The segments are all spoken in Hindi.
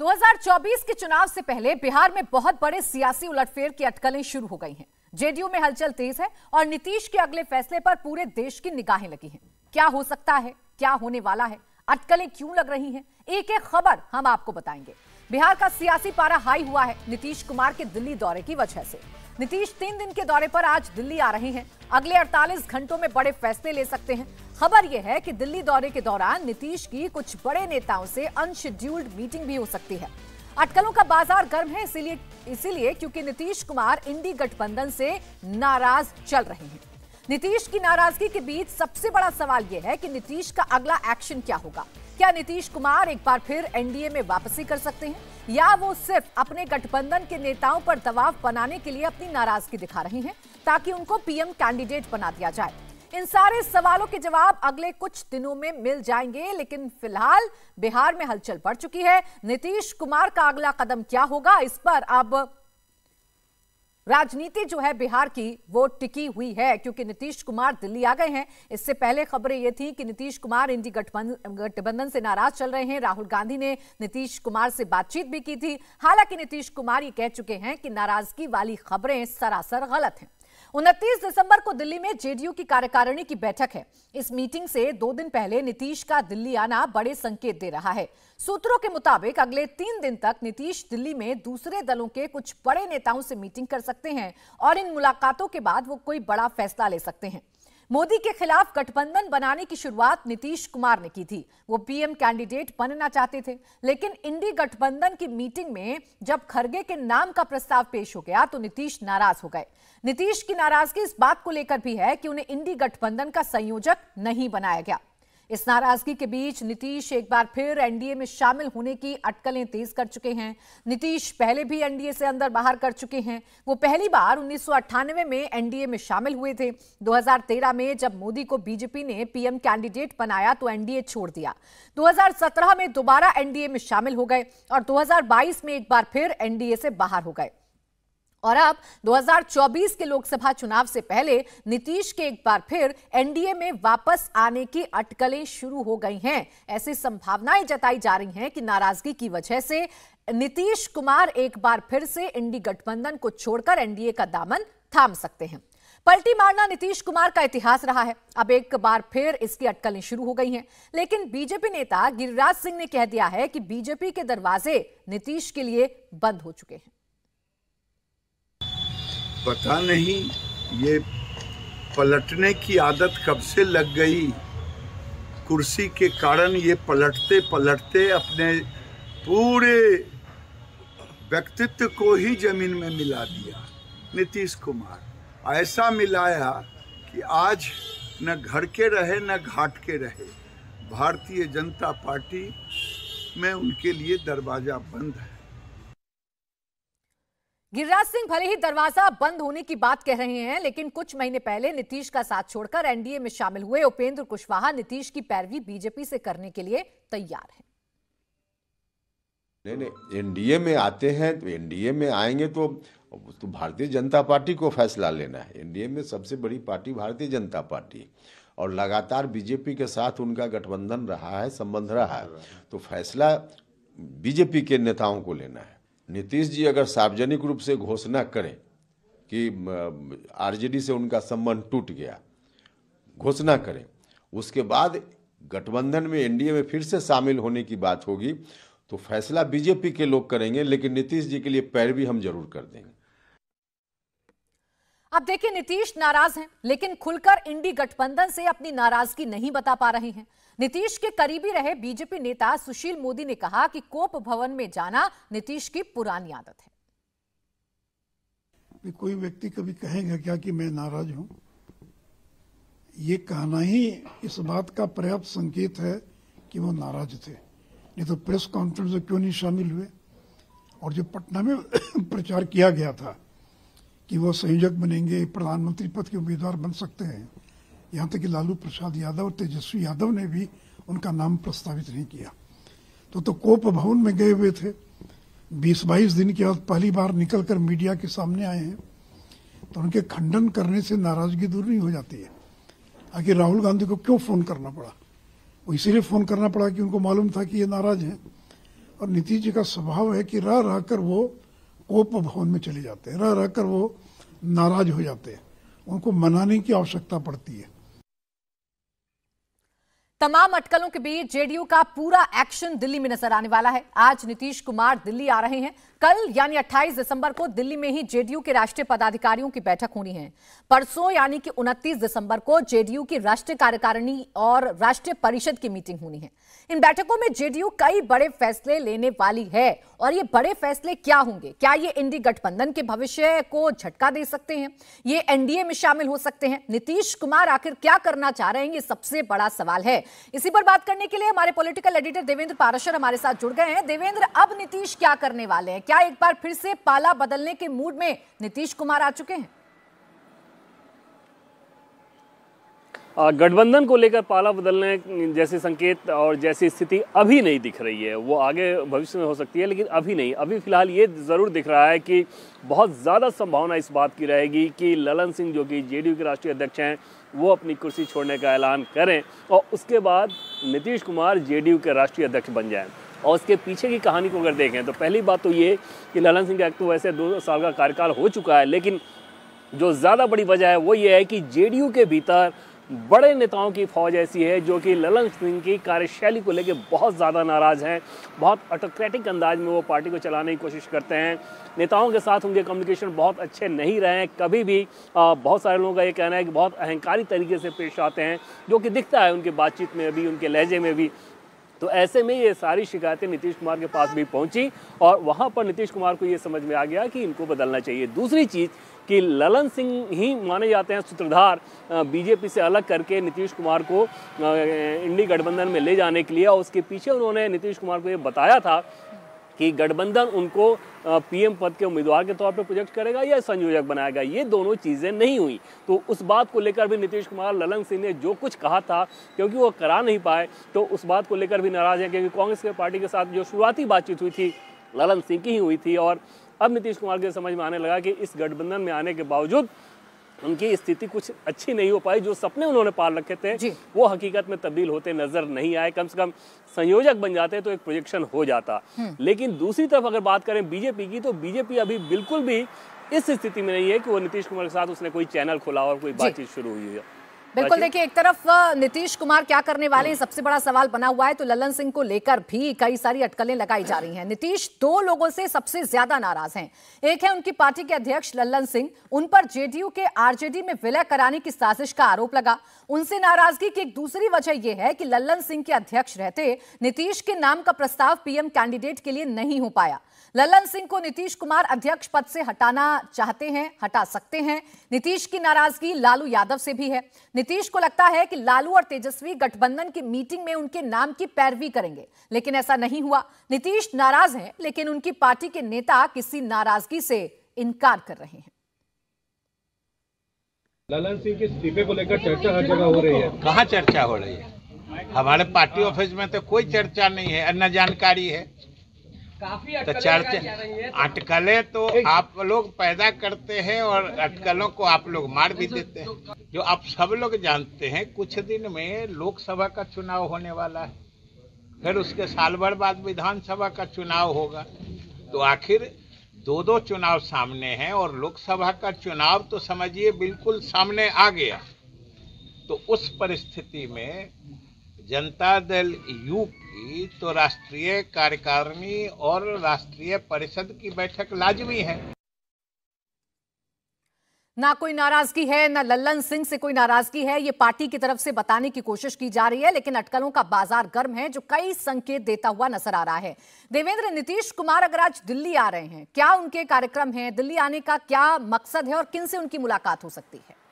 2024 के चुनाव से पहले बिहार में बहुत बड़े सियासी उलटफेर की अटकलें शुरू हो गई हैं जेडीयू में हलचल तेज है और नीतीश के अगले फैसले पर पूरे देश की निगाहें लगी हैं क्या हो सकता है क्या होने वाला है अटकलें क्यों लग रही हैं एक एक खबर हम आपको बताएंगे बिहार का सियासी पारा हाई हुआ है नीतीश कुमार के दिल्ली दौरे की वजह से नीतीश तीन दिन के दौरे पर आज दिल्ली आ रहे हैं अगले 48 घंटों में बड़े फैसले ले सकते हैं खबर यह है कि दिल्ली दौरे के दौरान नीतीश की कुछ बड़े नेताओं से अनशेड्यूल्ड मीटिंग भी हो सकती है अटकलों का बाजार गर्म है इसीलिए इसीलिए क्योंकि नीतीश कुमार इंडी गठबंधन से नाराज चल रहे हैं नीतीश की नाराजगी के बीच सबसे बड़ा सवाल यह है कि नीतीश का अगला एक्शन क्या होगा क्या नीतीश कुमार एक बार फिर एनडीए में वापसी कर सकते हैं या वो सिर्फ अपने गठबंधन के नेताओं पर दबाव बनाने के लिए अपनी नाराजगी दिखा रहे हैं ताकि उनको पीएम कैंडिडेट बना दिया जाए इन सारे सवालों के जवाब अगले कुछ दिनों में मिल जाएंगे लेकिन फिलहाल बिहार में हलचल बढ़ चुकी है नीतीश कुमार का अगला कदम क्या होगा इस पर अब राजनीति जो है बिहार की वो टिकी हुई है क्योंकि नीतीश कुमार दिल्ली आ गए हैं इससे पहले खबरें ये थी कि नीतीश कुमार इनकी गठबंधन से नाराज चल रहे हैं राहुल गांधी ने नीतीश कुमार से बातचीत भी की थी हालांकि नीतीश कुमार ये कह चुके हैं कि नाराजगी वाली खबरें सरासर गलत हैं उनतीस दिसंबर को दिल्ली में जेडीयू की कार्यकारिणी की बैठक है इस मीटिंग से दो दिन पहले नीतीश का दिल्ली आना बड़े संकेत दे रहा है सूत्रों के मुताबिक अगले तीन दिन तक नीतीश दिल्ली में दूसरे दलों के कुछ बड़े नेताओं से मीटिंग कर सकते हैं और इन मुलाकातों के बाद वो कोई बड़ा फैसला ले सकते हैं मोदी के खिलाफ गठबंधन बनाने की शुरुआत नीतीश कुमार ने की थी वो पीएम कैंडिडेट बनना चाहते थे लेकिन इंडी गठबंधन की मीटिंग में जब खरगे के नाम का प्रस्ताव पेश हो गया तो नीतीश नाराज हो गए नीतीश की नाराजगी इस बात को लेकर भी है कि उन्हें इंडी गठबंधन का संयोजक नहीं बनाया गया इस नाराजगी के बीच नीतीश एक बार फिर एनडीए में शामिल होने की अटकलें तेज कर चुके हैं नीतीश पहले भी एनडीए से अंदर बाहर कर चुके हैं वो पहली बार उन्नीस में एनडीए में शामिल हुए थे 2013 में जब मोदी को बीजेपी ने पीएम कैंडिडेट बनाया तो एनडीए छोड़ दिया 2017 में दोबारा एनडीए में शामिल हो गए और दो में एक बार फिर एनडीए से बाहर हो गए और अब 2024 के लोकसभा चुनाव से पहले नीतीश के एक बार फिर एनडीए में वापस आने की अटकलें शुरू हो गई हैं ऐसी संभावनाएं जताई जा रही हैं कि नाराजगी की वजह से नीतीश कुमार एक बार फिर से इंडी गठबंधन को छोड़कर एनडीए का दामन थाम सकते हैं पलटी मारना नीतीश कुमार का इतिहास रहा है अब एक बार फिर इसकी अटकलें शुरू हो गई हैं लेकिन बीजेपी नेता गिरिराज सिंह ने कह दिया है कि बीजेपी के दरवाजे नीतीश के लिए बंद हो चुके हैं पता नहीं ये पलटने की आदत कब से लग गई कुर्सी के कारण ये पलटते पलटते अपने पूरे व्यक्तित्व को ही जमीन में मिला दिया नीतीश कुमार ऐसा मिलाया कि आज न घर के रहे न घाट के रहे भारतीय जनता पार्टी में उनके लिए दरवाज़ा बंद है गिरिराज सिंह भले ही दरवाजा बंद होने की बात कह रहे हैं लेकिन कुछ महीने पहले नीतीश का साथ छोड़कर एनडीए में शामिल हुए उपेंद्र कुशवाहा नीतीश की पैरवी बीजेपी से करने के लिए तैयार हैं। नहीं नहीं एनडीए में आते हैं तो एनडीए में आएंगे तो तो भारतीय जनता पार्टी को फैसला लेना है एनडीए में सबसे बड़ी पार्टी भारतीय जनता पार्टी और लगातार बीजेपी के साथ उनका गठबंधन रहा है संबंध रहा है तो फैसला बीजेपी के नेताओं को लेना है नीतीश जी अगर सार्वजनिक रूप से घोषणा करें कि आरजेडी से उनका संबंध टूट गया घोषणा करें उसके बाद गठबंधन में एनडीए में फिर से शामिल होने की बात होगी तो फैसला बीजेपी के लोग करेंगे लेकिन नीतीश जी के लिए पैरवी हम जरूर कर देंगे अब देखिए नीतीश नाराज हैं लेकिन खुलकर इंडी गठबंधन से अपनी नाराजगी नहीं बता पा रहे हैं नीतीश के करीबी रहे बीजेपी नेता सुशील मोदी ने कहा कि कोप भवन में जाना नीतीश की पुरानी आदत है कोई व्यक्ति कभी कहेगा क्या कि मैं नाराज हूं ये कहना ही इस बात का पर्याप्त संकेत है कि वो नाराज थे नहीं तो प्रेस कॉन्फ्रेंस में क्यों नहीं शामिल हुए और जो पटना में प्रचार किया गया था कि वो संयोजक बनेंगे प्रधानमंत्री पद के उम्मीदवार बन सकते हैं यहाँ तक कि लालू प्रसाद यादव और तेजस्वी यादव ने भी उनका नाम प्रस्तावित नहीं किया तो तो कोप भवन में गए हुए थे बीस बाईस दिन के बाद पहली बार निकलकर मीडिया के सामने आए हैं तो उनके खंडन करने से नाराजगी दूर नहीं हो जाती है आखिर राहुल गांधी को क्यों फ़ोन करना पड़ा वो इसीलिए फ़ोन करना पड़ा कि उनको मालूम था कि ये नाराज हैं और नीतीश जी का स्वभाव है कि रह रह कर वो कोप भवन में चले जाते हैं रह रह कर वो नाराज हो जाते हैं उनको मनाने की आवश्यकता पड़ती है तमाम अटकलों के बीच जेडीयू का पूरा एक्शन दिल्ली में नजर आने वाला है आज नीतीश कुमार दिल्ली आ रहे हैं कल यानी 28 दिसंबर को दिल्ली में ही जेडीयू के राष्ट्रीय पदाधिकारियों की बैठक होनी है परसों यानी कि 29 दिसंबर को जेडीयू की राष्ट्रीय कार्यकारिणी और राष्ट्रीय परिषद की मीटिंग होनी है इन बैठकों में जेडीयू कई बड़े फैसले लेने वाली है और ये बड़े फैसले क्या होंगे क्या ये इंडी गठबंधन के भविष्य को झटका दे सकते हैं ये एनडीए में शामिल हो सकते हैं नीतीश कुमार आखिर क्या करना चाह रहे हैं ये सबसे बड़ा सवाल है इसी पर बात करने के लिए हमारे पॉलिटिकल एडिटर देवेंद्र पाराशर हमारे साथ जुड़ गए हैं देवेंद्र अब नीतीश क्या करने वाले हैं क्या एक बार फिर से पाला बदलने के मूड में नीतीश कुमार आ चुके हैं गठबंधन को लेकर पाला बदलने जैसे संकेत और जैसी स्थिति अभी नहीं दिख रही है वो आगे भविष्य में हो सकती है लेकिन अभी नहीं अभी फिलहाल ये ज़रूर दिख रहा है कि बहुत ज़्यादा संभावना इस बात की रहेगी कि ललन सिंह जो कि जेडीयू के राष्ट्रीय अध्यक्ष हैं वो अपनी कुर्सी छोड़ने का ऐलान करें और उसके बाद नीतीश कुमार जे के राष्ट्रीय अध्यक्ष बन जाएँ और उसके पीछे की कहानी को अगर देखें तो पहली बात तो ये कि ललन सिंह का तो वैसे दो साल का कार्यकाल हो चुका है लेकिन जो ज़्यादा बड़ी वजह है वो ये है कि जेडीयू के भीतर बड़े नेताओं की फौज ऐसी है जो कि ललन सिंह की कार्यशैली को लेकर बहुत ज़्यादा नाराज़ हैं बहुत ऑटोक्रेटिक अंदाज में वो पार्टी को चलाने की कोशिश करते हैं नेताओं के साथ उनके कम्युनिकेशन बहुत अच्छे नहीं रहे हैं कभी भी आ, बहुत सारे लोगों का ये कहना है कि बहुत अहंकारी तरीके से पेश आते हैं जो कि दिखता है उनके बातचीत में भी उनके लहजे में भी तो ऐसे में ये सारी शिकायतें नीतीश कुमार के पास भी पहुंची और वहाँ पर नीतीश कुमार को ये समझ में आ गया कि इनको बदलना चाहिए दूसरी चीज़ कि ललन सिंह ही माने जाते हैं सूत्रधार बीजेपी से अलग करके नीतीश कुमार को इंडी गठबंधन में ले जाने के लिए और उसके पीछे उन्होंने नीतीश कुमार को ये बताया था कि गठबंधन उनको पीएम पद के उम्मीदवार के तौर पर प्रोजेक्ट करेगा या संयोजक बनाएगा ये दोनों चीज़ें नहीं हुई तो उस बात को लेकर भी नीतीश कुमार ललन सिंह ने जो कुछ कहा था क्योंकि वो करा नहीं पाए तो उस बात को लेकर भी नाराज़ हैं क्योंकि कांग्रेस के पार्टी के साथ जो शुरुआती बातचीत हुई थी ललन सिंह की ही हुई थी और अब नीतीश कुमार के समझ में आने लगा कि इस गठबंधन में आने के बावजूद उनकी स्थिति कुछ अच्छी नहीं हो पाई जो सपने उन्होंने पाल रखे थे वो हकीकत में तब्दील होते नजर नहीं आए कम से कम संयोजक बन जाते तो एक प्रोजेक्शन हो जाता हम्म। लेकिन दूसरी तरफ अगर बात करें बीजेपी की तो बीजेपी अभी बिल्कुल भी इस स्थिति में नहीं है कि वो नीतीश कुमार के साथ उसने कोई चैनल खोला और कोई बातचीत शुरू हुई है बिल्कुल देखिए एक तरफ नीतीश कुमार क्या करने वाले हैं सबसे बड़ा सवाल बना हुआ है तो ललन सिंह को लेकर भी कई सारी अटकलें लगाई जा रही हैं नीतीश दो लोगों से सबसे ज्यादा नाराज हैं एक है उनकी पार्टी के अध्यक्ष ललन सिंह उन पर जेडीयू के आरजेडी में विलय कराने की साजिश का आरोप लगा उनसे नाराजगी की एक दूसरी वजह यह है कि ललन सिंह के अध्यक्ष रहते नीतीश के नाम का प्रस्ताव पीएम कैंडिडेट के लिए नहीं हो पाया ललन सिंह को नीतीश कुमार अध्यक्ष पद से हटाना चाहते हैं हटा सकते हैं नीतीश की नाराजगी लालू यादव से भी है नीतीश को लगता है कि लालू और तेजस्वी गठबंधन की मीटिंग में उनके नाम की पैरवी करेंगे लेकिन ऐसा नहीं हुआ नीतीश नाराज हैं लेकिन उनकी पार्टी के नेता किसी नाराजगी से इनकार कर रहे हैं ललन सिंह के इस्तीफे को लेकर चर्चा हर जगह हो रही है कहाँ चर्चा हो रही है हमारे पार्टी ऑफिस में तो कोई चर्चा नहीं है अन्य जानकारी है काफी चर्चा अटकले तो, तो, तो आप लोग पैदा करते हैं और अटकलों को आप लोग मार भी तो देते हैं जो आप सब लोग जानते हैं कुछ दिन में लोकसभा का चुनाव होने वाला है फिर उसके साल भर बाद विधानसभा का चुनाव होगा तो आखिर दो दो चुनाव सामने हैं और लोकसभा का चुनाव तो समझिए बिल्कुल सामने आ गया तो उस परिस्थिति में जनता दल यू होगी तो राष्ट्रीय कार्यकारिणी और राष्ट्रीय परिषद की बैठक लाजमी है ना कोई नाराजगी है ना लल्लन सिंह से कोई नाराजगी है ये पार्टी की तरफ से बताने की कोशिश की जा रही है लेकिन अटकलों का बाजार गर्म है जो कई संकेत देता हुआ नजर आ रहा है देवेंद्र नीतीश कुमार अगर आज दिल्ली आ रहे हैं क्या उनके कार्यक्रम हैं दिल्ली आने का क्या मकसद है और किन से उनकी मुलाकात हो सकती है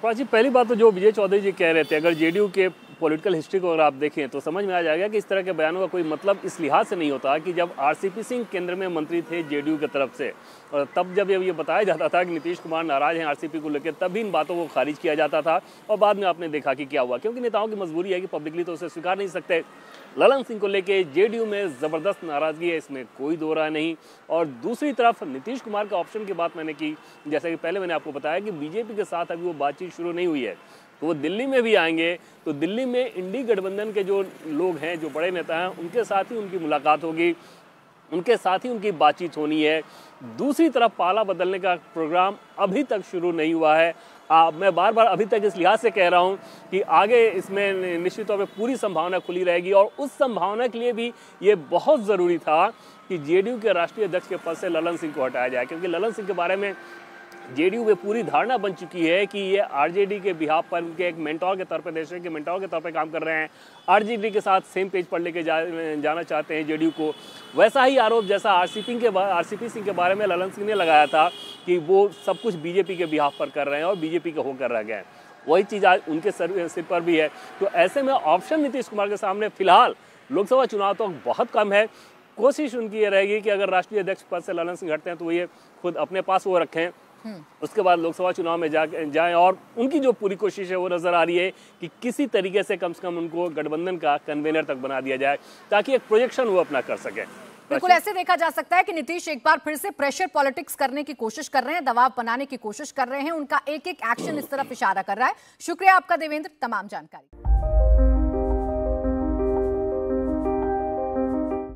प्राची पहली बात तो जो विजय चौधरी जी कह रहे थे अगर जेडीयू के पॉलिटिकल हिस्ट्री को अगर आप देखें तो समझ में आ जाएगा कि इस तरह के बयानों का कोई मतलब इस लिहाज से नहीं होता कि जब आरसीपी सिंह केंद्र में मंत्री थे जेडीयू की तरफ से और तब जब ये बताया जाता था कि नीतीश कुमार नाराज हैं आरसीपी को लेकर भी इन बातों को खारिज किया जाता था और बाद में आपने देखा कि क्या हुआ क्योंकि नेताओं की मजबूरी है कि पब्लिकली तो उसे स्वीकार नहीं सकते ललन सिंह को लेकर यू में ज़बरदस्त नाराज़गी है इसमें कोई दो राय नहीं और दूसरी तरफ नीतीश कुमार के ऑप्शन की बात मैंने की जैसा कि पहले मैंने आपको बताया कि बीजेपी के साथ अभी वो बातचीत शुरू नहीं हुई है तो वो दिल्ली में भी आएंगे तो दिल्ली में इंडी गठबंधन के जो लोग हैं जो बड़े नेता हैं उनके साथ ही उनकी मुलाकात होगी उनके साथ ही उनकी बातचीत होनी है दूसरी तरफ पाला बदलने का प्रोग्राम अभी तक शुरू नहीं हुआ है आ, मैं बार बार अभी तक इस लिहाज से कह रहा हूं कि आगे इसमें निश्चित तौर पर पूरी संभावना खुली रहेगी और उस संभावना के लिए भी ये बहुत ज़रूरी था कि जेडीयू के राष्ट्रीय अध्यक्ष के पद से ललन सिंह को हटाया जाए क्योंकि ललन सिंह के बारे में जेडीयू में पूरी धारणा बन चुकी है कि ये आरजेडी के बिहार पर उनके एक मेंटोर के तौर पर देश के मेंटोर के तौर पर काम कर रहे हैं आरजेडी के साथ सेम पेज पर लेके जा, जाना चाहते हैं जेडीयू को वैसा ही आरोप जैसा आरसीपी के आरसीपी सिंह के बारे में ललन सिंह ने लगाया था कि वो सब कुछ बीजेपी के बिहाफ पर कर रहे हैं और बीजेपी के होकर रह गए हैं वही चीज़ आज उनके सर सिर पर भी है तो ऐसे में ऑप्शन नीतीश कुमार के सामने फिलहाल लोकसभा चुनाव तो बहुत कम है कोशिश उनकी ये रहेगी कि अगर राष्ट्रीय अध्यक्ष पद से ललन सिंह हटते हैं तो ये खुद अपने पास वो रखें हम्म। उसके बाद लोकसभा चुनाव में जा जाएँ और उनकी जो पूरी कोशिश है वो नज़र आ रही है कि किसी तरीके से कम से कम उनको गठबंधन का कन्वेनर तक बना दिया जाए ताकि एक प्रोजेक्शन वो अपना कर सकें बिल्कुल ऐसे देखा जा सकता है कि नीतीश एक बार फिर से प्रेशर पॉलिटिक्स करने की कोशिश कर रहे हैं दबाव बनाने की कोशिश कर रहे हैं उनका एक एक एक्शन इस तरफ इशारा कर रहा है शुक्रिया आपका देवेंद्र तमाम जानकारी